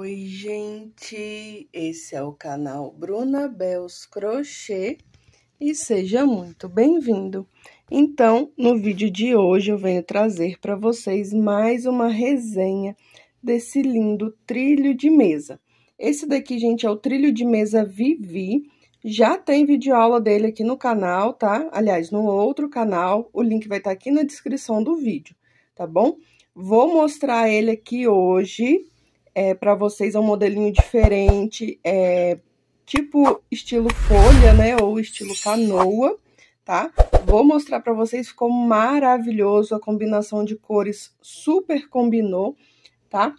Oi, gente! Esse é o canal Bruna Bells Crochê e seja muito bem-vindo! Então, no vídeo de hoje eu venho trazer para vocês mais uma resenha desse lindo trilho de mesa. Esse daqui, gente, é o trilho de mesa Vivi, já tem vídeo aula dele aqui no canal, tá? Aliás, no outro canal, o link vai estar tá aqui na descrição do vídeo, tá bom? Vou mostrar ele aqui hoje é, para vocês é um modelinho diferente, é, tipo estilo folha, né, ou estilo canoa, tá? Vou mostrar para vocês, ficou maravilhoso, a combinação de cores super combinou, tá?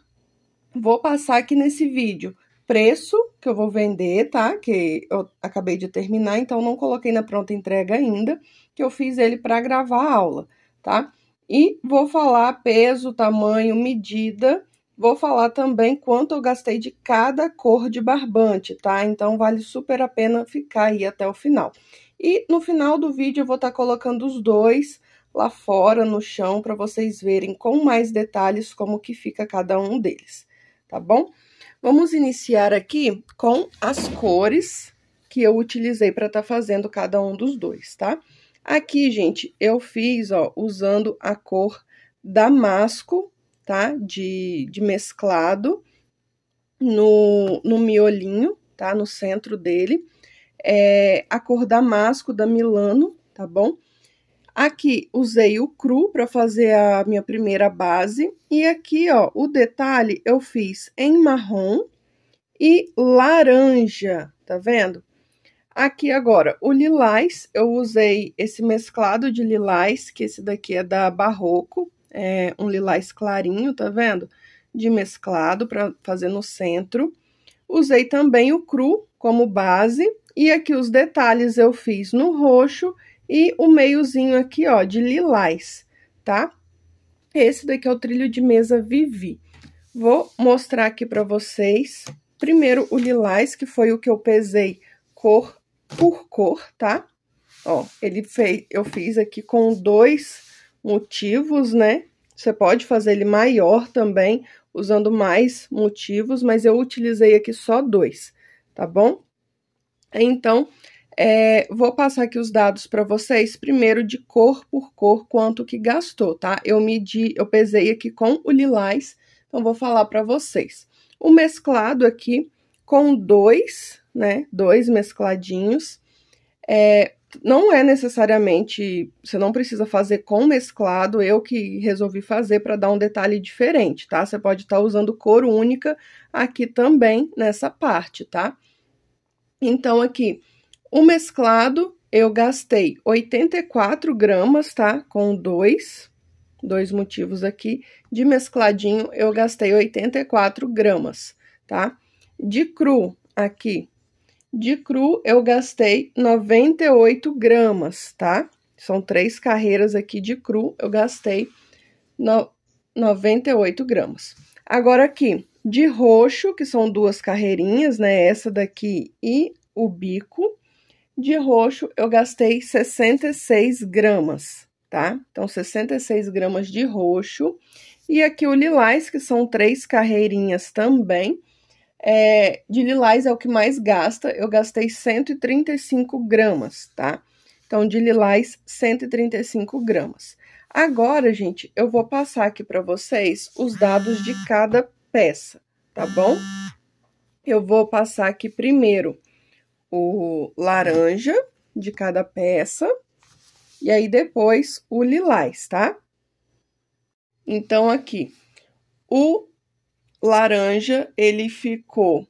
Vou passar aqui nesse vídeo preço que eu vou vender, tá? Que eu acabei de terminar, então não coloquei na pronta entrega ainda, que eu fiz ele para gravar a aula, tá? E vou falar peso, tamanho, medida Vou falar também quanto eu gastei de cada cor de barbante, tá? Então vale super a pena ficar aí até o final. E no final do vídeo eu vou estar tá colocando os dois lá fora no chão para vocês verem com mais detalhes como que fica cada um deles, tá bom? Vamos iniciar aqui com as cores que eu utilizei para estar tá fazendo cada um dos dois, tá? Aqui, gente, eu fiz, ó, usando a cor damasco, tá? De, de mesclado no, no miolinho, tá? No centro dele. É, a cor damasco da Milano, tá bom? Aqui usei o cru para fazer a minha primeira base e aqui, ó, o detalhe eu fiz em marrom e laranja, tá vendo? Aqui agora, o lilás, eu usei esse mesclado de lilás, que esse daqui é da Barroco, é, um lilás clarinho, tá vendo? De mesclado para fazer no centro. Usei também o cru como base e aqui os detalhes eu fiz no roxo e o meiozinho aqui, ó, de lilás, tá? Esse daqui é o trilho de mesa Vivi. Vou mostrar aqui para vocês, primeiro o lilás, que foi o que eu pesei cor por cor, tá? Ó, ele fez, eu fiz aqui com dois motivos, né? Você pode fazer ele maior também, usando mais motivos, mas eu utilizei aqui só dois, tá bom? Então, é, vou passar aqui os dados para vocês, primeiro de cor por cor, quanto que gastou, tá? Eu medi, eu pesei aqui com o lilás, então vou falar para vocês. O mesclado aqui com dois, né, dois mescladinhos, é, não é necessariamente, você não precisa fazer com mesclado, eu que resolvi fazer para dar um detalhe diferente, tá? Você pode estar tá usando cor única aqui também nessa parte, tá? Então aqui, o mesclado eu gastei 84 gramas, tá? Com dois, dois motivos aqui, de mescladinho eu gastei 84 gramas, tá? De cru aqui, de cru, eu gastei 98 gramas, tá? São três carreiras aqui de cru, eu gastei no, 98 gramas. Agora aqui, de roxo, que são duas carreirinhas, né? Essa daqui e o bico. De roxo, eu gastei 66 gramas, tá? Então, 66 gramas de roxo. E aqui o lilás, que são três carreirinhas também, é, de lilás é o que mais gasta, eu gastei 135 gramas, tá? Então, de lilás, 135 gramas. Agora, gente, eu vou passar aqui para vocês os dados de cada peça, tá bom? Eu vou passar aqui primeiro o laranja de cada peça e aí depois o lilás, tá? Então, aqui, o laranja, ele ficou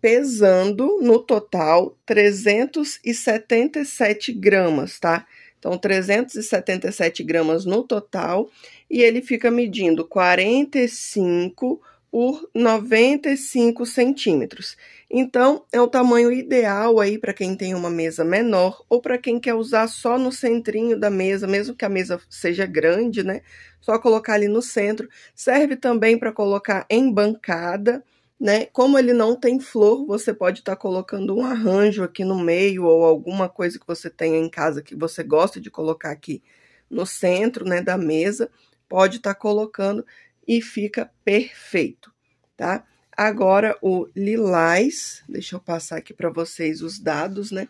pesando no total 377 gramas, tá? Então, 377 gramas no total, e ele fica medindo 45 por 95 centímetros. Então, é o tamanho ideal aí para quem tem uma mesa menor ou para quem quer usar só no centrinho da mesa, mesmo que a mesa seja grande, né? Só colocar ali no centro. Serve também para colocar em bancada, né? Como ele não tem flor, você pode estar tá colocando um arranjo aqui no meio ou alguma coisa que você tenha em casa que você gosta de colocar aqui no centro, né, da mesa. Pode estar tá colocando e fica perfeito, tá? Agora o lilás, deixa eu passar aqui para vocês os dados, né,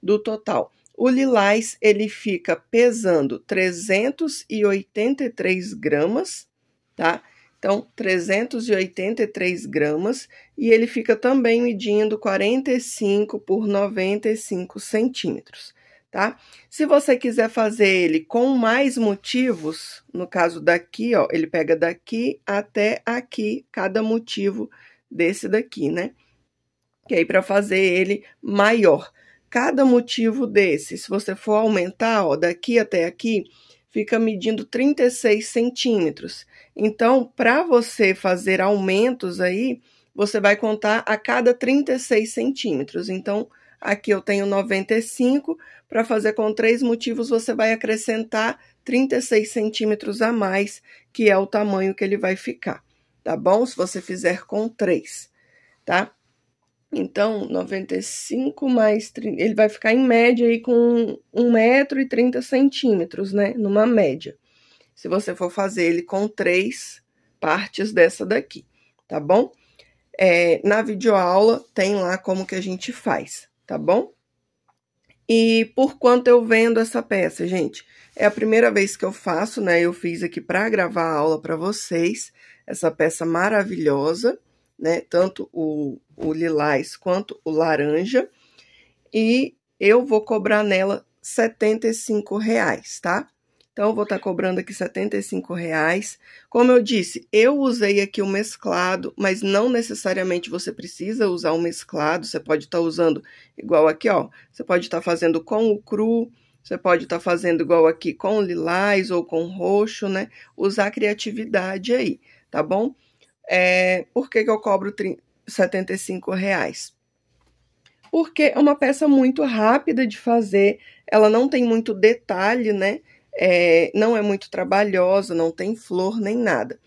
do total. O lilás, ele fica pesando 383 gramas, tá? Então, 383 gramas e ele fica também medindo 45 por 95 centímetros tá? Se você quiser fazer ele com mais motivos, no caso daqui, ó, ele pega daqui até aqui cada motivo desse daqui, né? Que aí para fazer ele maior. Cada motivo desse, se você for aumentar, ó, daqui até aqui, fica medindo 36 centímetros. Então, para você fazer aumentos aí, você vai contar a cada 36 centímetros. Então, aqui eu tenho 95, para fazer com três motivos, você vai acrescentar 36 centímetros a mais, que é o tamanho que ele vai ficar, tá bom? Se você fizer com três, tá? Então, 95 mais 30, ele vai ficar em média aí com 1 metro e 30 centímetros, né? Numa média. Se você for fazer ele com três partes dessa daqui, tá bom? É, na videoaula tem lá como que a gente faz, tá bom? E por quanto eu vendo essa peça, gente? É a primeira vez que eu faço, né? Eu fiz aqui para gravar a aula para vocês, essa peça maravilhosa, né? Tanto o, o lilás quanto o laranja. E eu vou cobrar nela R$ 75, tá? Então, eu vou estar tá cobrando aqui R$75,00. Como eu disse, eu usei aqui o mesclado, mas não necessariamente você precisa usar o mesclado. Você pode estar tá usando igual aqui, ó. Você pode estar tá fazendo com o cru, você pode estar tá fazendo igual aqui com lilás ou com roxo, né? Usar a criatividade aí, tá bom? É, por que, que eu cobro R$75,00? Porque é uma peça muito rápida de fazer, ela não tem muito detalhe, né? é, não é muito trabalhosa, não tem flor nem nada.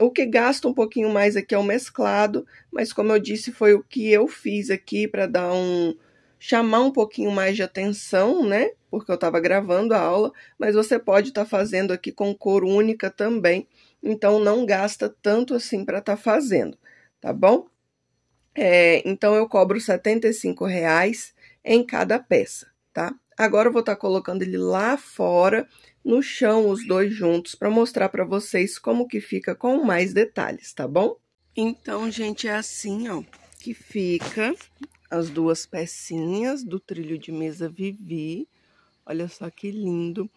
O que gasta um pouquinho mais aqui é o mesclado, mas como eu disse, foi o que eu fiz aqui para dar um chamar um pouquinho mais de atenção, né? Porque eu estava gravando a aula, mas você pode estar tá fazendo aqui com cor única também, então não gasta tanto assim para estar tá fazendo, tá bom? É, então eu cobro R$ 75 em cada peça, tá? Agora eu vou estar tá colocando ele lá fora, no chão, os dois juntos, para mostrar para vocês como que fica com mais detalhes, tá bom? Então, gente, é assim, ó, que fica as duas pecinhas do trilho de mesa Vivi. Olha só que lindo.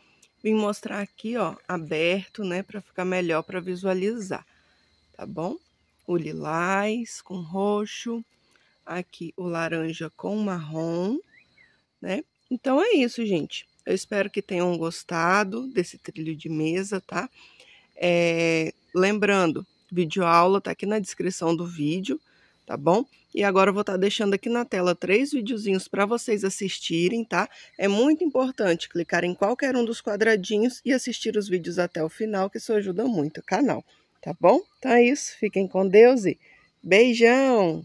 Vim mostrar aqui, ó, aberto, né, para ficar melhor para visualizar, tá bom? O lilás com roxo, aqui o laranja com marrom, né? Então é isso, gente. Eu espero que tenham gostado desse trilho de mesa, tá? É, lembrando, vídeo aula tá aqui na descrição do vídeo, tá bom? E agora eu vou estar tá deixando aqui na tela três videozinhos para vocês assistirem, tá? É muito importante clicar em qualquer um dos quadradinhos e assistir os vídeos até o final, que isso ajuda muito o canal, tá bom? Então é isso, fiquem com Deus e beijão!